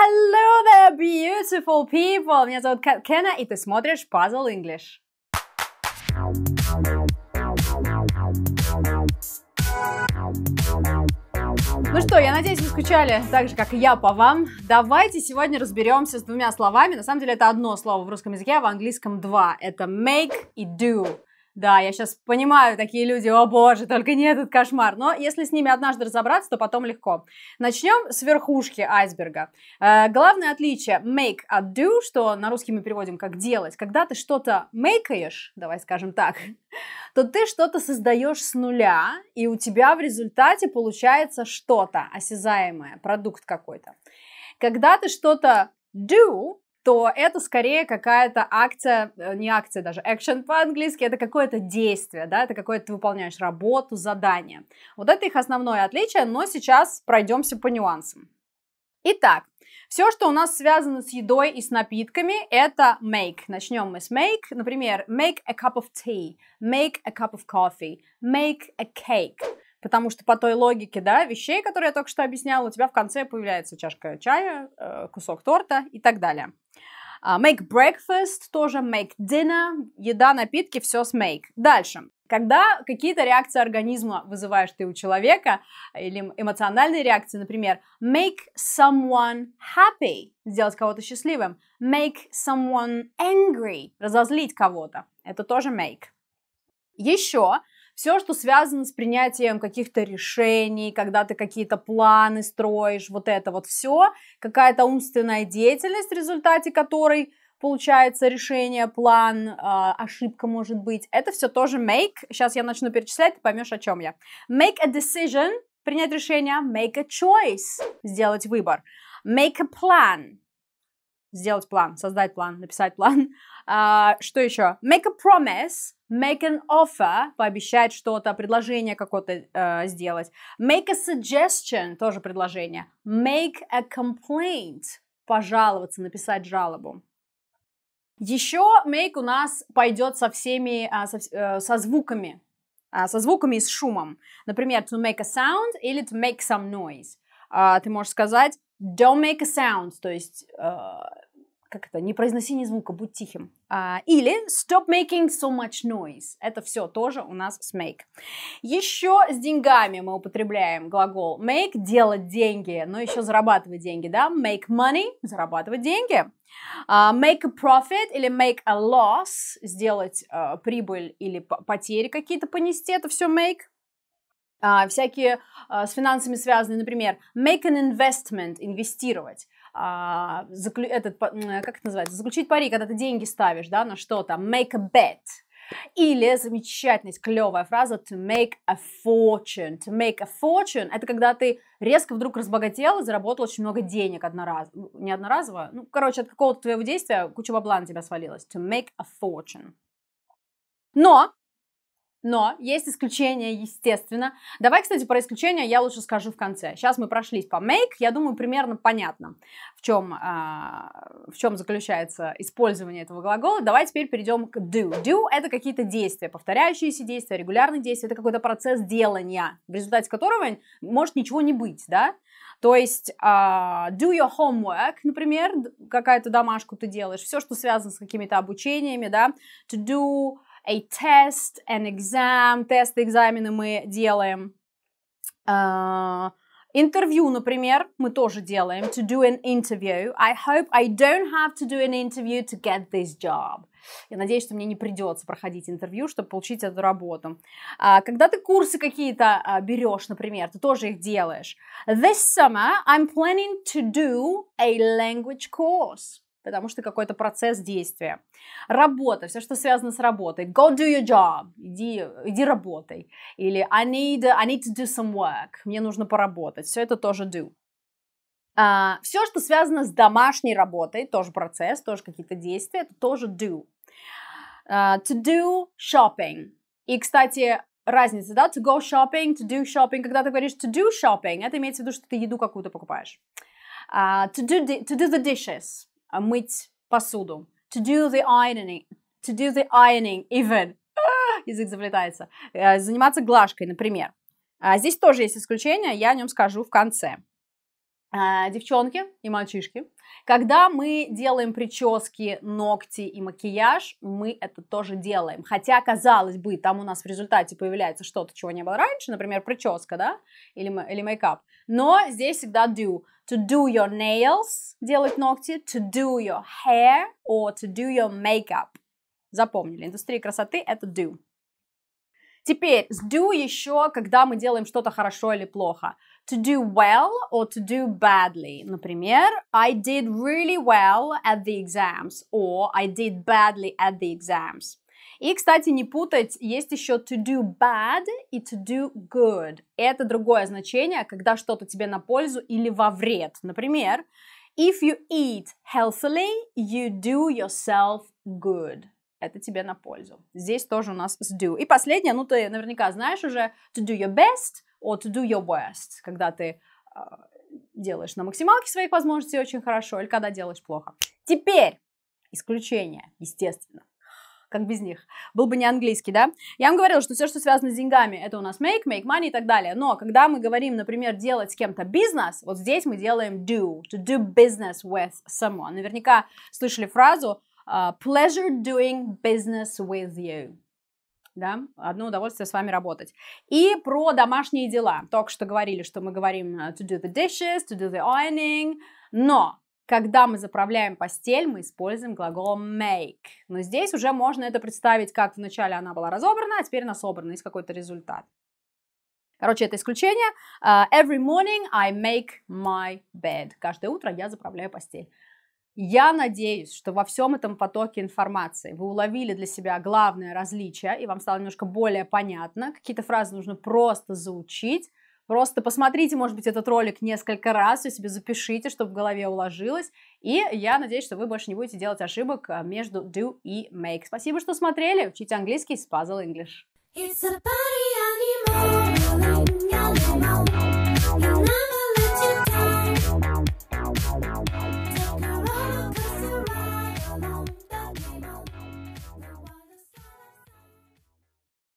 Hello there, beautiful people! Меня зовут Кэт Кена, и ты смотришь Puzzle English. Ну что, я надеюсь, вы скучали так же, как и я по вам. Давайте сегодня разберемся с двумя словами. На самом деле это одно слово в русском языке, а в английском два. Это make и do. Да, я сейчас понимаю, такие люди, о боже, только не этот кошмар. Но если с ними однажды разобраться, то потом легко. Начнем с верхушки айсберга. Э, главное отличие make от do, что на русский мы переводим как делать. Когда ты что-то мейкаешь, давай скажем так, то ты что-то создаешь с нуля, и у тебя в результате получается что-то осязаемое, продукт какой-то. Когда ты что-то do, то это скорее какая-то акция, э, не акция даже, action по-английски, это какое-то действие, да, это какое-то ты выполняешь работу, задание. Вот это их основное отличие, но сейчас пройдемся по нюансам. Итак, все, что у нас связано с едой и с напитками, это make. Начнем мы с make. Например, make a cup of tea, make a cup of coffee, make a cake. Потому что по той логике, да, вещей, которые я только что объясняла, у тебя в конце появляется чашка чая, э, кусок торта и так далее. А, make breakfast тоже make dinner, еда, напитки, все с make. Дальше. Когда какие-то реакции организма вызываешь ты у человека, э, или эмоциональные реакции, например, make someone happy, сделать кого-то счастливым, make someone angry, разозлить кого-то, это тоже make. Еще все, что связано с принятием каких-то решений, когда ты какие-то планы строишь, вот это вот все, какая-то умственная деятельность, в результате которой получается решение, план, а, ошибка может быть. Это все тоже make. Сейчас я начну перечислять, ты поймешь, о чем я. Make a decision, принять решение. Make a choice, сделать выбор. Make a plan, сделать план, создать план, написать план. А, что еще? Make a promise, make an offer, пообещать что-то, предложение какое-то э, сделать. Make a suggestion, тоже предложение. Make a complaint, пожаловаться, написать жалобу. Еще make у нас пойдет со всеми, а, со, э, со звуками, а, со звуками и с шумом. Например, to make a sound или to make some noise. А, ты можешь сказать Don't make a sound, то есть, э, как это, не произноси ни звука, будь тихим. А, или stop making so much noise. Это все тоже у нас с make. Еще с деньгами мы употребляем глагол make, делать деньги, но еще зарабатывать деньги, да? Make money, зарабатывать деньги. Uh, make a profit или make a loss, сделать uh, прибыль или потери какие-то понести, это все make. А, всякие а, с финансами связанные, например, make an investment, инвестировать, а, заклю, этот, как это называется, заключить пари, когда ты деньги ставишь, да, на что-то, make a bet, или замечательная, клевая фраза to make a fortune. To make a fortune – это когда ты резко вдруг разбогател и заработал очень много денег одноразово. Ну, не одноразово, ну, короче, от какого-то твоего действия куча бабла на тебя свалилась. To make a fortune. Но но есть исключения, естественно. Давай, кстати, про исключения я лучше скажу в конце. Сейчас мы прошлись по make. Я думаю, примерно понятно, в чем, э, а, в чем заключается использование этого глагола. Давай теперь перейдем к do. Do – это какие-то действия, повторяющиеся действия, регулярные действия. Это какой-то процесс делания, в результате которого может ничего не быть, да? То есть э, do your homework, например, какая-то домашку ты делаешь, все, что связано с какими-то обучениями, да? To do a test, an exam, тесты, экзамены мы делаем. Uh, интервью, например, мы тоже делаем, to do an interview. I hope I don't have to do an interview to get this job. Я надеюсь, что мне не придется проходить интервью, чтобы получить эту работу. А, когда ты курсы какие-то а, берешь, например, ты тоже их делаешь. This summer I'm planning to do a language course потому что какой-то процесс действия. Работа, все, что связано с работой. Go do your job, иди, иди работай. Или I need, I need to do some work, мне нужно поработать. Все это тоже do. Uh, а, все, что связано с домашней работой, тоже процесс, тоже какие-то действия, это тоже do. Uh, to do shopping. И, кстати, разница, да, to go shopping, to do shopping. Когда ты говоришь to do shopping, это имеется в виду, что ты еду какую-то покупаешь. Uh, to, do, to do the dishes. Э, мыть посуду. To do the ironing. To do the ironing even. Язык заплетается. Э, заниматься глажкой, например. А здесь тоже есть исключение, я о нем скажу в конце. А, девчонки и мальчишки, когда мы делаем прически, ногти и макияж, мы это тоже делаем. Хотя, казалось бы, там у нас в результате появляется что-то, чего не было раньше, например, прическа, да, или, или мейкап. Но здесь всегда do. To do your nails, делать ногти, to do your hair, or to do your makeup. Запомнили, индустрия красоты – это do. Теперь, с do еще, когда мы делаем что-то хорошо или плохо to do well or to do badly. Например, I did really well at the exams or I did badly at the exams. И, кстати, не путать, есть еще to do bad и to do good. Это другое значение, когда что-то тебе на пользу или во вред. Например, if you eat healthily, you do yourself good. Это тебе на пользу. Здесь тоже у нас с do. И последнее, ну ты наверняка знаешь уже, to do your best – от do your best, когда ты э, делаешь на максималке своих возможностей очень хорошо, или когда делаешь плохо. Теперь исключение, естественно. Как без них? Был бы не английский, да? Я вам говорила, что все, что связано с деньгами, это у нас make, make money и так далее. Но когда мы говорим, например, делать с кем-то бизнес, вот здесь мы делаем do, to do business with someone. Наверняка слышали фразу uh, pleasure doing business with you да, одно удовольствие с вами работать. И про домашние дела. Только что говорили, что мы говорим э, to do the dishes, to do the ironing, но когда мы заправляем постель, мы используем глагол make. Но здесь уже можно это представить, как вначале она была разобрана, а теперь она собрана, есть какой-то результат. Короче, это исключение. Uh, every morning I make my bed. Каждое утро я заправляю постель. Я надеюсь, что во всем этом потоке информации вы уловили для себя главное различие, и вам стало немножко более понятно. Какие-то фразы нужно просто заучить, Просто посмотрите, может быть, этот ролик несколько раз, и себе запишите, чтобы в голове уложилось. И я надеюсь, что вы больше не будете делать ошибок а, между do и make. Спасибо, что смотрели. Учите английский с Puzzle English. It's a party